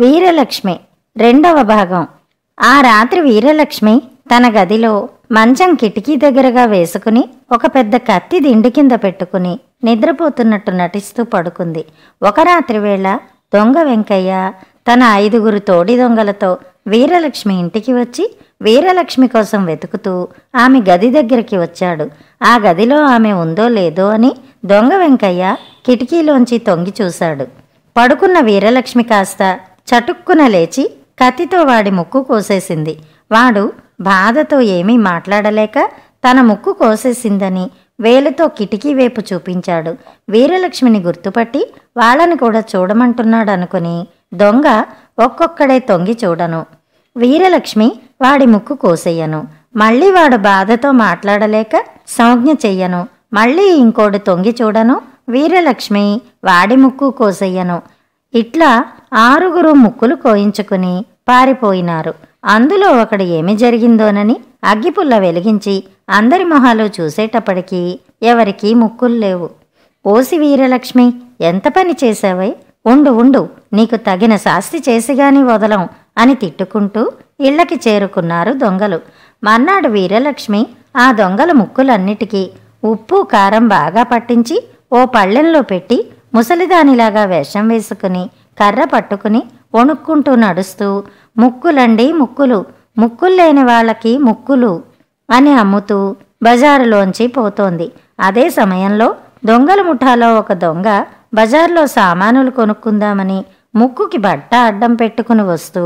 వీరలక్ష్మి రెండవ భాగం ఆ రాత్రి వీరలక్ష్మి తన గదిలో మంచం కిటికీ దగ్గరగా వేసుకుని ఒక పెద్ద కత్తి దిండు కింద పెట్టుకుని నిద్రపోతున్నట్టు నటిస్తూ పడుకుంది ఒక రాత్రి వేళ దొంగ వెంకయ్య తన ఐదుగురు తోడి దొంగలతో వీరలక్ష్మి ఇంటికి వచ్చి వీరలక్ష్మి కోసం వెతుకుతూ ఆమె గది దగ్గరికి వచ్చాడు ఆ గదిలో ఆమె ఉందో లేదో అని దొంగ వెంకయ్య కిటికీలోంచి తొంగి చూశాడు పడుకున్న వీరలక్ష్మి కాస్త చటుక్కున లేచి కత్తితో వాడి ముక్కు కోసేసింది వాడు బాధతో ఏమీ మాట్లాడలేక తన ముక్కు కోసేసిందని వేలుతో కిటికీ వైపు చూపించాడు వీరలక్ష్మిని గుర్తుపట్టి వాళ్ళని కూడా చూడమంటున్నాడు అనుకుని దొంగ ఒక్కొక్కడే తొంగి చూడను వీరలక్ష్మి వాడి ముక్కు కోసేయను మళ్ళీ వాడు బాధతో మాట్లాడలేక సంజ్ఞ చెయ్యను మళ్ళీ ఇంకోటి తొంగి చూడను వీరలక్ష్మి వాడి ముక్కు కోసెయ్యను ఇట్లా ఆరుగురు ముక్కులు కోయించుకుని పారిపోయినారు అందులో ఒకడు ఏమి జరిగిందోనని అగ్గిపుల్ల వెలిగించి అందరి మొహాలు చూసేటప్పటికీ ఎవరికీ ముక్కులు లేవు ఓసి వీరలక్ష్మి ఎంత పని చేశావై ఉండు ఉండు నీకు తగిన శాస్తి చేసిగాని వదలం అని తిట్టుకుంటూ ఇళ్లకి చేరుకున్నారు దొంగలు మర్నాడు వీరలక్ష్మి ఆ దొంగల ముక్కులన్నిటికీ ఉప్పు కారం బాగా పట్టించి ఓ పళ్ళెంలో పెట్టి ముసలిదానిలాగా వేషం వేసుకుని కర్ర పట్టుకుని వణుక్కుంటూ నడుస్తూ ముక్కులండి ముక్కులు ముక్కులు లేని వాళ్ళకి ముక్కులు అని అమ్ముతూ బజారులోంచి పోతోంది అదే సమయంలో దొంగల ముఠాలో ఒక దొంగ బజార్లో సామానులు కొనుక్కుందామని ముక్కుకి బట్ట అడ్డం పెట్టుకుని వస్తూ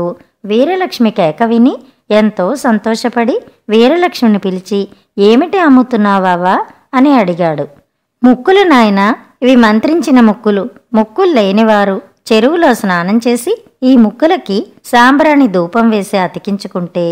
వీరలక్ష్మి కేక విని ఎంతో సంతోషపడి వీరలక్ష్మిని పిలిచి ఏమిటి అమ్ముతున్నావావా అని అడిగాడు ముక్కులు నాయనా ఇవి మంత్రించిన ముక్కులు ముక్కులు లేనివారు చెరువులో స్నానం చేసి ఈ ముక్కులకి సాంబ్రాణి ధూపం వేసి అతికించుకుంటే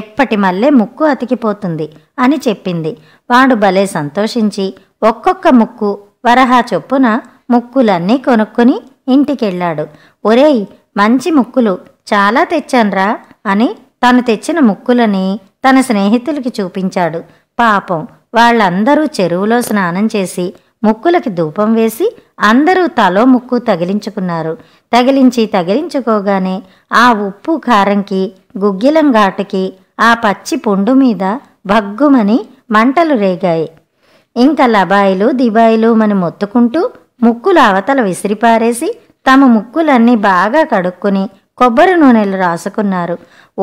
ఎప్పటి మళ్ళే ముక్కు అతికిపోతుంది అని చెప్పింది వాడు భలే సంతోషించి ఒక్కొక్క ముక్కు వరహా చొప్పున ముక్కులన్నీ కొనుక్కొని ఇంటికెళ్ళాడు ఒరేయ్ మంచి ముక్కులు చాలా తెచ్చాన్రా అని తను తెచ్చిన ముక్కులని తన స్నేహితులకి చూపించాడు పాపం వాళ్ళందరూ చెరువులో స్నానం చేసి ముక్కులకి ధూపం వేసి అందరూ తలో ముక్కు తగిలించుకున్నారు తగిలించి తగిలించుకోగానే ఆ ఉప్పు కారంకి గుగ్గిలం ఘాటుకి ఆ పచ్చి పుండు మీద భగ్గుమని మంటలు రేగాయి ఇంకా లబాయిలు దిబాయిలు మని మొత్తుకుంటూ ముక్కులు అవతల విసిరిపారేసి తమ ముక్కులన్నీ బాగా కడుక్కుని కొబ్బరి నూనెలు రాసుకున్నారు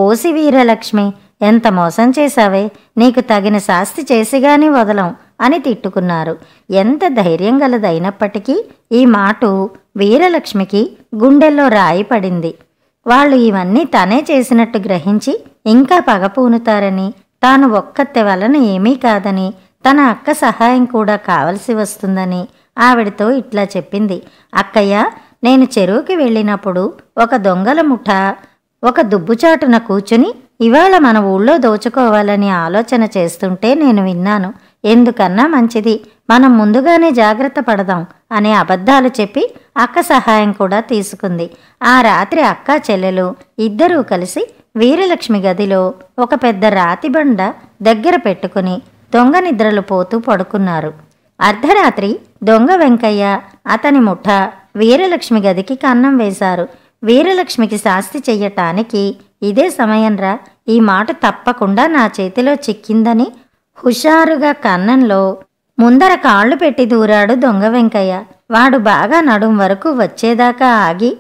ఓసి వీరలక్ష్మి ఎంత మోసం చేశావే నీకు తగిన శాస్తి చేసిగానే వదలం అని తిట్టుకున్నారు ఎంత ధైర్యం గలదైనప్పటికీ ఈ మాట వీరలక్ష్మికి గుండెల్లో రాయి పడింది వాళ్ళు ఇవన్నీ తనే చేసినట్టు గ్రహించి ఇంకా పగ పూనుతారని తాను ఒక్కత్తె వలన ఏమీ కాదని తన అక్క సహాయం కూడా కావలసి వస్తుందని ఆవిడతో ఇట్లా చెప్పింది అక్కయ్య నేను చెరువుకి వెళ్ళినప్పుడు ఒక దొంగల ముఠ ఒక దుబ్బుచాటున కూర్చుని ఇవాళ మన ఊళ్ళో దోచుకోవాలని ఆలోచన చేస్తుంటే నేను విన్నాను ఎందుకన్నా మంచిది మనం ముందుగానే జాగ్రత్త పడదాం అనే అబద్ధాలు చెప్పి అక్క సహాయం కూడా తీసుకుంది ఆ రాత్రి అక్క చెల్లెలు ఇద్దరూ కలిసి వీరలక్ష్మి గదిలో ఒక పెద్ద రాతి బండ దగ్గర పెట్టుకుని దొంగ నిద్రలు పోతూ పడుకున్నారు అర్ధరాత్రి దొంగ వెంకయ్య అతని ముఠ వీరలక్ష్మి గదికి కన్నం వేశారు వీరలక్ష్మికి శాస్తి చెయ్యటానికి ఇదే సమయంరా ఈ మాట తప్పకుండా నా చేతిలో చిక్కిందని హుషారుగా కన్నంలో ముందర కాళ్ళు పెట్టి దూరాడు దొంగ వెంకయ్య వాడు బాగా నడుం వరకు వచ్చేదాకా ఆగి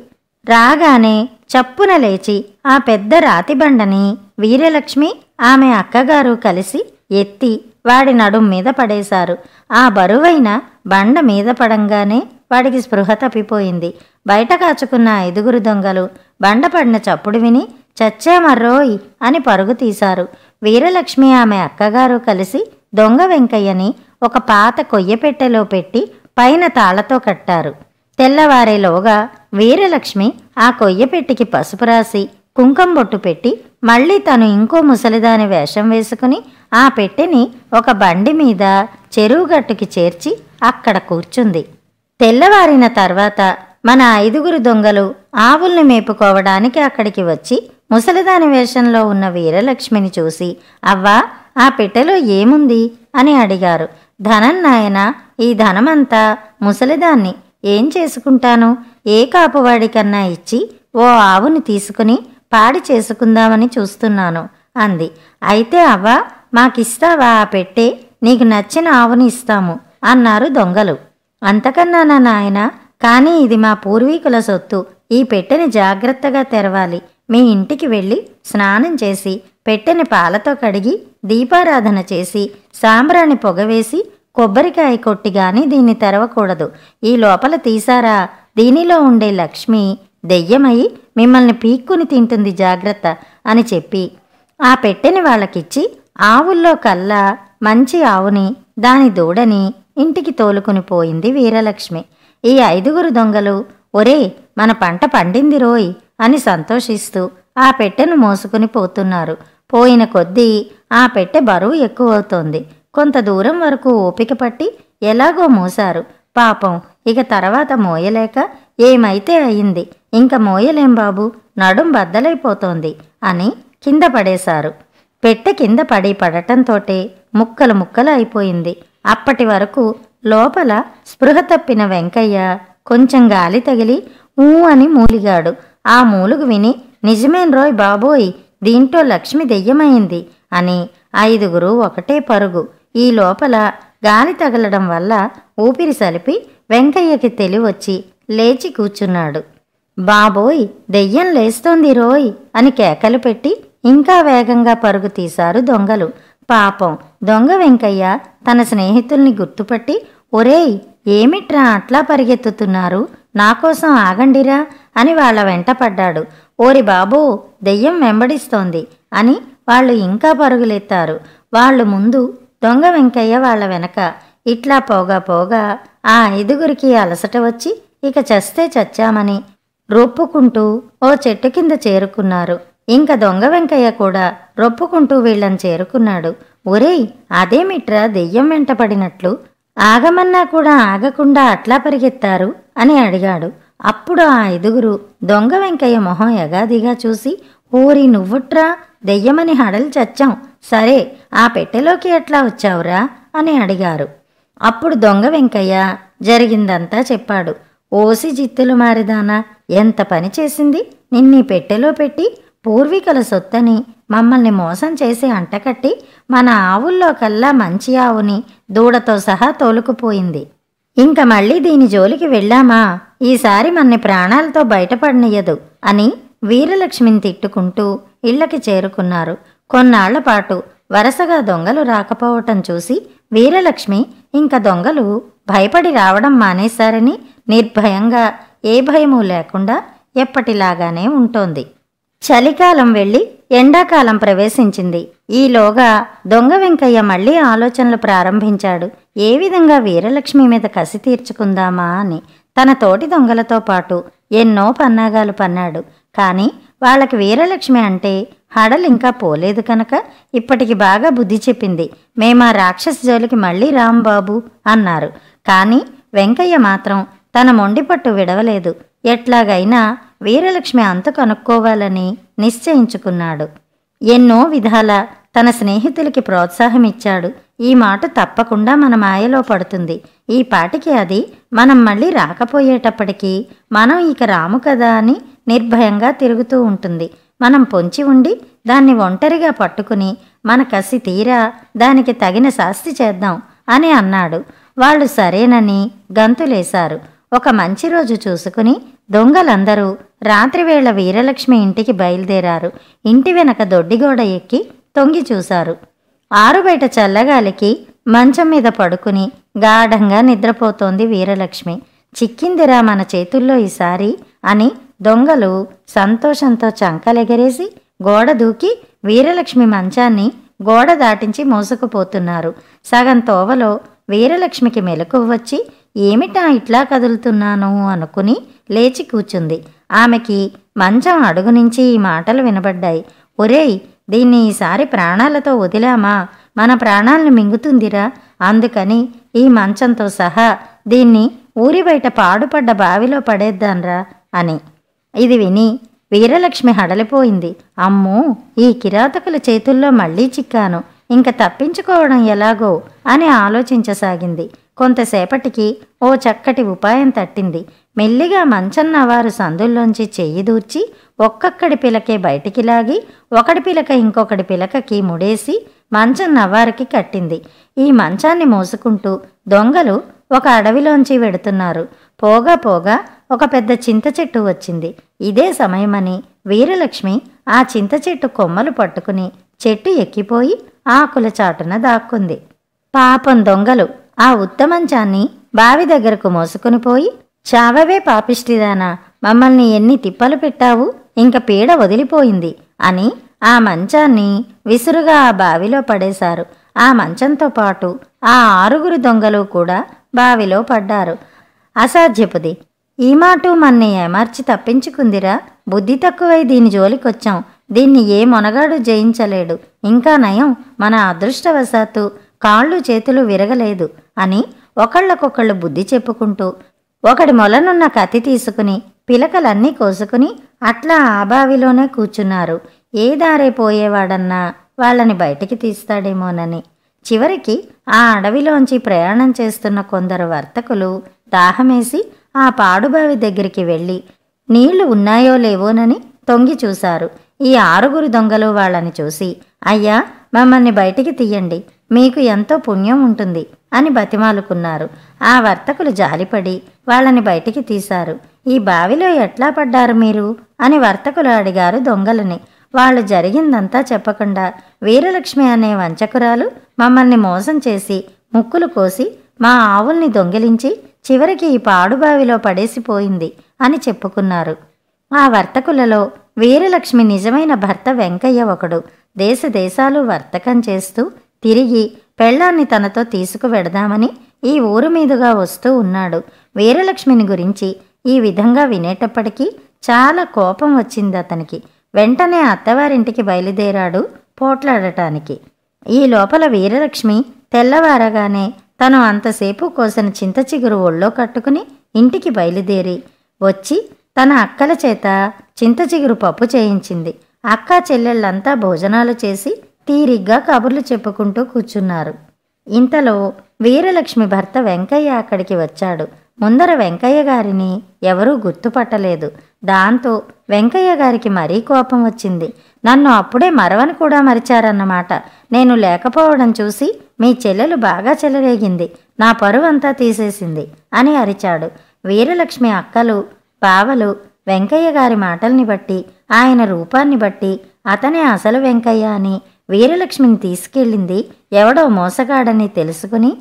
రాగానే చప్పున లేచి ఆ పెద్ద రాతిబండని వీరలక్ష్మి ఆమె అక్కగారు కలిసి ఎత్తి వాడి నడుం మీద పడేశారు ఆ బరువైన బండ మీద పడంగానే వాడికి స్పృహ తప్పిపోయింది బయట కాచుకున్న ఐదుగురు దొంగలు బండపడిన చప్పుడు విని మర్రోయ్ అని పరుగు తీశారు వీరలక్ష్మి ఆమె అక్కగారు కలిసి దొంగ వెంకయ్యని ఒక పాత కొయ్యపెట్టెలో పెట్టి పైన తాళతో కట్టారు తెల్లవారేలోగా వీరలక్ష్మి ఆ కొయ్యపెట్టికి పసుపు రాసి కుంకం బొట్టు పెట్టి మళ్ళీ తను ఇంకో ముసలిదాని వేషం వేసుకుని ఆ పెట్టెని ఒక బండి మీద చెరువుగట్టుకి చేర్చి అక్కడ కూర్చుంది తెల్లవారిన తర్వాత మన ఐదుగురు దొంగలు ఆవుల్ని మేపుకోవడానికి అక్కడికి వచ్చి ముసలిదాని వేషంలో ఉన్న వీరలక్ష్మిని చూసి అవ్వా ఆ పెట్టెలో ఏముంది అని అడిగారు ధనం నాయన ఈ ధనమంతా ముసలిదాన్ని ఏం చేసుకుంటాను ఏ కాపువాడికన్నా ఇచ్చి ఓ ఆవుని తీసుకుని పాడి చేసుకుందామని చూస్తున్నాను అంది అయితే అవ్వ మాకిస్తావా ఆ పెట్టే నీకు నచ్చిన ఆవుని ఇస్తాము అన్నారు దొంగలు అంతకన్నా నా నాయన కానీ ఇది మా పూర్వీకుల సొత్తు ఈ పెట్టెని జాగ్రత్తగా తెరవాలి మీ ఇంటికి వెళ్ళి స్నానం చేసి పెట్టెని పాలతో కడిగి దీపారాధన చేసి సాంబ్రాణి పొగవేసి కొబ్బరికాయ కొట్టి గాని దీన్ని తెరవకూడదు ఈ లోపల తీసారా దీనిలో ఉండే లక్ష్మి దెయ్యమై మిమ్మల్ని పీక్కుని తింటుంది జాగ్రత్త అని చెప్పి ఆ పెట్టెని వాళ్ళకిచ్చి ఆవుల్లో కల్లా మంచి ఆవుని దాని దూడని ఇంటికి తోలుకుని పోయింది వీరలక్ష్మి ఈ ఐదుగురు దొంగలు ఒరే మన పంట పండింది రోయ్ అని సంతోషిస్తూ ఆ పెట్టెను మోసుకుని పోతున్నారు పోయిన కొద్దీ ఆ పెట్టె బరువు ఎక్కువవుతోంది కొంత దూరం వరకు ఓపిక పట్టి ఎలాగో మోసారు పాపం ఇక తర్వాత మోయలేక ఏమైతే అయింది ఇంక మోయలేం బాబు నడుం బద్దలైపోతోంది అని కింద పడేశారు పెట్టె కింద పడి పడటంతోటే ముక్కలు ముక్కలు అయిపోయింది అప్పటి వరకు లోపల స్పృహ తప్పిన వెంకయ్య కొంచెం గాలి తగిలి ఊ అని మూలిగాడు ఆ మూలుగు విని నిజమేన్ రోయ్ బాబోయ్ దీంట్లో లక్ష్మి దెయ్యమైంది అని ఐదుగురు ఒకటే పరుగు ఈ లోపల గాలి తగలడం వల్ల ఊపిరి సలిపి వెంకయ్యకి తెలివచ్చి లేచి కూర్చున్నాడు బాబోయ్ దెయ్యం లేస్తోంది రోయ్ అని కేకలు పెట్టి ఇంకా వేగంగా పరుగు తీశారు దొంగలు పాపం దొంగ వెంకయ్య తన స్నేహితుల్ని గుర్తుపట్టి ఒరేయ్ ఏమిట్రా అట్లా పరిగెత్తుతున్నారు నాకోసం ఆగండిరా అని వాళ్ళ వెంట పడ్డాడు ఓరి బాబు దెయ్యం వెంబడిస్తోంది అని వాళ్ళు ఇంకా పరుగులెత్తారు వాళ్ళు ముందు దొంగ వెంకయ్య వాళ్ళ వెనక ఇట్లా పోగా పోగా ఆ ఐదుగురికి అలసట వచ్చి ఇక చస్తే చచ్చామని రొప్పుకుంటూ ఓ చెట్టు కింద చేరుకున్నారు ఇంక దొంగ వెంకయ్య కూడా రొప్పుకుంటూ వీళ్ళని చేరుకున్నాడు ఒరేయ్ అదేమిట్రా దెయ్యం వెంటపడినట్లు ఆగమన్నా కూడా ఆగకుండా అట్లా పరిగెత్తారు అని అడిగాడు అప్పుడు ఆ ఐదుగురు దొంగ వెంకయ్య మొహం యగాదిగా చూసి ఊరి నువ్వుట్రా దెయ్యమని హడలు చచ్చాం సరే ఆ పెట్టెలోకి ఎట్లా వచ్చావురా అని అడిగారు అప్పుడు దొంగ వెంకయ్య జరిగిందంతా చెప్పాడు ఓసి జిత్తులు మారిదానా ఎంత పని చేసింది నిన్నీ పెట్టెలో పెట్టి పూర్వీకుల సొత్తని మమ్మల్ని మోసం చేసి అంటకట్టి మన ఆవుల్లో కల్లా మంచి ఆవుని దూడతో సహా తోలుకుపోయింది ఇంక మళ్ళీ దీని జోలికి వెళ్ళామా ఈసారి మన్ని ప్రాణాలతో బయటపడనియదు అని వీరలక్ష్మిని తిట్టుకుంటూ ఇళ్లకి చేరుకున్నారు కొన్నాళ్లపాటు వరుసగా దొంగలు రాకపోవటం చూసి వీరలక్ష్మి ఇంక దొంగలు భయపడి రావడం మానేశారని నిర్భయంగా ఏ భయమూ లేకుండా ఎప్పటిలాగానే ఉంటోంది చలికాలం వెళ్ళి ఎండాకాలం ప్రవేశించింది ఈలోగా దొంగ వెంకయ్య మళ్ళీ ఆలోచనలు ప్రారంభించాడు ఏ విధంగా వీరలక్ష్మి మీద కసి తీర్చుకుందామా అని తన తోటి దొంగలతో పాటు ఎన్నో పన్నాగాలు పన్నాడు కానీ వాళ్ళకి వీరలక్ష్మి అంటే హడలు ఇంకా పోలేదు కనుక ఇప్పటికి బాగా బుద్ధి చెప్పింది మేమా రాక్షస జోలికి మళ్ళీ రాంబాబు అన్నారు కానీ వెంకయ్య మాత్రం తన మొండిపట్టు విడవలేదు ఎట్లాగైనా వీరలక్ష్మి అంత కనుక్కోవాలని నిశ్చయించుకున్నాడు ఎన్నో విధాల తన స్నేహితులకి ప్రోత్సాహం ఇచ్చాడు ఈ మాట తప్పకుండా మన మాయలో పడుతుంది ఈ పాటికి అది మనం మళ్ళీ రాకపోయేటప్పటికీ మనం ఇక రాము కదా అని నిర్భయంగా తిరుగుతూ ఉంటుంది మనం పొంచి ఉండి దాన్ని ఒంటరిగా పట్టుకుని మన కసి తీరా దానికి తగిన శాస్తి చేద్దాం అని అన్నాడు వాళ్ళు సరేనని గంతులేశారు ఒక మంచి రోజు చూసుకుని దొంగలందరూ రాత్రివేళ వీరలక్ష్మి ఇంటికి బయలుదేరారు ఇంటి వెనక దొడ్డిగోడ ఎక్కి తొంగి చూశారు ఆరుబయట చల్లగాలికి మంచం మీద పడుకుని గాఢంగా నిద్రపోతోంది వీరలక్ష్మి చిక్కిందిరా మన చేతుల్లో ఈసారి అని దొంగలు సంతోషంతో చంకలెగరేసి గోడ దూకి వీరలక్ష్మి మంచాన్ని గోడ దాటించి మోసుకుపోతున్నారు సగం తోవలో వీరలక్ష్మికి మెలకు వచ్చి ఏమిటా ఇట్లా కదులుతున్నాను అనుకుని లేచి కూచుంది ఆమెకి మంచం అడుగు నుంచి ఈ మాటలు వినబడ్డాయి ఒరేయ్ దీన్ని ఈసారి ప్రాణాలతో వదిలామా మన ప్రాణాలను మింగుతుందిరా అందుకని ఈ మంచంతో సహా దీన్ని ఊరి బయట పాడుపడ్డ బావిలో పడేద్దాన్రా అని ఇది విని వీరలక్ష్మి హడలిపోయింది అమ్మో ఈ కిరాతకుల చేతుల్లో మళ్ళీ చిక్కాను ఇంక తప్పించుకోవడం ఎలాగో అని ఆలోచించసాగింది కొంతసేపటికి ఓ చక్కటి ఉపాయం తట్టింది మెల్లిగా వారు సందుల్లోంచి చెయ్యి దూర్చి ఒక్కొక్కడి పిలకే బయటికి లాగి ఒకటి పిలక ఇంకొకటి పిలకకి ముడేసి మంచం నవ్వారికి కట్టింది ఈ మంచాన్ని మోసుకుంటూ దొంగలు ఒక అడవిలోంచి వెడుతున్నారు పోగా పోగా ఒక పెద్ద చింత చెట్టు వచ్చింది ఇదే సమయమని వీరలక్ష్మి ఆ చింత చెట్టు కొమ్మలు పట్టుకుని చెట్టు ఎక్కిపోయి ఆకుల చాటున దాక్కుంది పాపం దొంగలు ఆ ఉత్తమంచాన్ని బావి దగ్గరకు మోసుకుని పోయి చావవే పాపిష్టిదానా మమ్మల్ని ఎన్ని తిప్పలు పెట్టావు ఇంక పీడ వదిలిపోయింది అని ఆ మంచాన్ని విసురుగా ఆ బావిలో పడేశారు ఆ మంచంతో పాటు ఆ ఆరుగురు దొంగలు కూడా బావిలో పడ్డారు అసాధ్యపుది ఈ మాటు మన్ని ఏమార్చి తప్పించుకుందిరా బుద్ధి తక్కువై దీని జోలికొచ్చాం దీన్ని ఏ మొనగాడు జయించలేడు ఇంకా నయం మన అదృష్టవశాత్తు కాళ్ళు చేతులు విరగలేదు అని ఒకళ్ళకొకళ్ళు బుద్ధి చెప్పుకుంటూ ఒకడి మొలనున్న కత్తి తీసుకుని పిలకలన్నీ కోసుకుని అట్లా ఆ బావిలోనే కూర్చున్నారు ఏ దారే పోయేవాడన్నా వాళ్ళని బయటికి తీస్తాడేమోనని చివరికి ఆ అడవిలోంచి ప్రయాణం చేస్తున్న కొందరు వర్తకులు దాహమేసి ఆ పాడుబావి దగ్గరికి వెళ్ళి నీళ్లు ఉన్నాయో లేవోనని తొంగి చూశారు ఈ ఆరుగురు దొంగలు వాళ్ళని చూసి అయ్యా మమ్మల్ని బయటికి తీయండి మీకు ఎంతో పుణ్యం ఉంటుంది అని బతిమాలుకున్నారు ఆ వర్తకులు జాలిపడి వాళ్ళని బయటికి తీశారు ఈ బావిలో ఎట్లా పడ్డారు మీరు అని వర్తకులు అడిగారు దొంగలని వాళ్ళు జరిగిందంతా చెప్పకుండా వీరలక్ష్మి అనే వంచకురాలు మమ్మల్ని మోసం చేసి ముక్కులు కోసి మా ఆవుల్ని దొంగిలించి చివరికి ఈ పాడుబావిలో పడేసిపోయింది అని చెప్పుకున్నారు ఆ వర్తకులలో వీరలక్ష్మి నిజమైన భర్త వెంకయ్య ఒకడు దేశదేశాలు వర్తకం చేస్తూ తిరిగి పెళ్ళాన్ని తనతో వెడదామని ఈ ఊరు మీదుగా వస్తూ ఉన్నాడు వీరలక్ష్మిని గురించి ఈ విధంగా వినేటప్పటికీ చాలా కోపం వచ్చింది అతనికి వెంటనే అత్తవారింటికి బయలుదేరాడు పోట్లాడటానికి ఈ లోపల వీరలక్ష్మి తెల్లవారగానే తను అంతసేపు కోసిన చింత చిగురు ఒళ్ళో కట్టుకుని ఇంటికి బయలుదేరి వచ్చి తన అక్కల చేత చింత చిగురు పప్పు చేయించింది అక్క చెల్లెళ్ళంతా భోజనాలు చేసి తీరిగ్గా కబుర్లు చెప్పుకుంటూ కూర్చున్నారు ఇంతలో వీరలక్ష్మి భర్త వెంకయ్య అక్కడికి వచ్చాడు ముందర వెంకయ్య గారిని ఎవరూ గుర్తుపట్టలేదు దాంతో వెంకయ్య గారికి మరీ కోపం వచ్చింది నన్ను అప్పుడే మరవని కూడా మరిచారన్నమాట నేను లేకపోవడం చూసి మీ చెల్లెలు బాగా చెలరేగింది నా పరువంతా తీసేసింది అని అరిచాడు వీరలక్ష్మి అక్కలు బావలు వెంకయ్య గారి మాటల్ని బట్టి ఆయన రూపాన్ని బట్టి అతనే అసలు వెంకయ్య అని వీరలక్ష్మిని తీసుకెళ్ళింది ఎవడో మోసగాడని తెలుసుకుని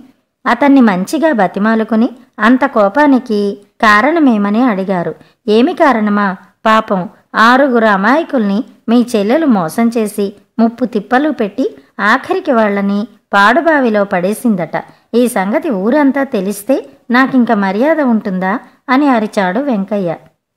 అతన్ని మంచిగా బతిమాలుకుని అంత కోపానికి కారణమేమని అడిగారు ఏమి కారణమా పాపం ఆరుగురు అమాయకుల్ని మీ చెల్లెలు మోసం చేసి ముప్పు తిప్పలు పెట్టి ఆఖరికి వాళ్ళని పాడుబావిలో పడేసిందట ఈ సంగతి ఊరంతా తెలిస్తే నాకింక మర్యాద ఉంటుందా అని అరిచాడు వెంకయ్య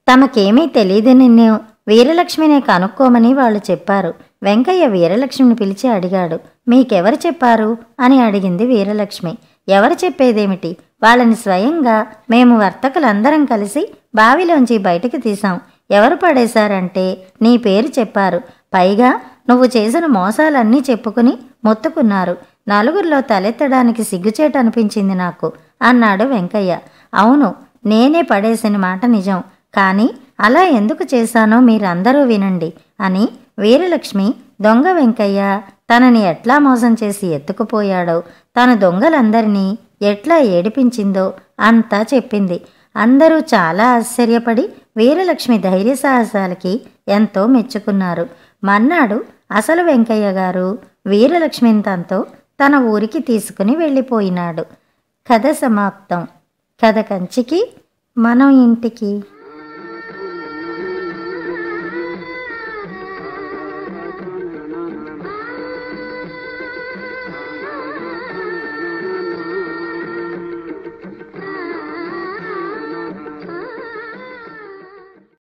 తమకేమీ తెలియదు నిన్ను వీరలక్ష్మినే కనుక్కోమని వాళ్ళు చెప్పారు వెంకయ్య వీరలక్ష్మిని పిలిచి అడిగాడు మీకెవరు చెప్పారు అని అడిగింది వీరలక్ష్మి ఎవరు చెప్పేదేమిటి వాళ్ళని స్వయంగా మేము వర్తకులందరం కలిసి బావిలోంచి బయటకు తీశాం ఎవరు పడేశారంటే నీ పేరు చెప్పారు పైగా నువ్వు చేసిన మోసాలన్నీ చెప్పుకుని మొత్తుకున్నారు నలుగురిలో తలెత్తడానికి సిగ్గుచేట అనిపించింది నాకు అన్నాడు వెంకయ్య అవును నేనే పడేసిన మాట నిజం కానీ అలా ఎందుకు చేశానో మీరందరూ వినండి అని వీరలక్ష్మి దొంగ వెంకయ్య తనని ఎట్లా మోసం చేసి ఎత్తుకుపోయాడో తన దొంగలందరినీ ఎట్లా ఏడిపించిందో అంతా చెప్పింది అందరూ చాలా ఆశ్చర్యపడి వీరలక్ష్మి ధైర్య సాహసాలకి ఎంతో మెచ్చుకున్నారు మన్నాడు అసలు వెంకయ్య గారు వీరలక్ష్మిని తనతో తన ఊరికి తీసుకుని వెళ్ళిపోయినాడు కథ సమాప్తం కథ కంచికి మనం ఇంటికి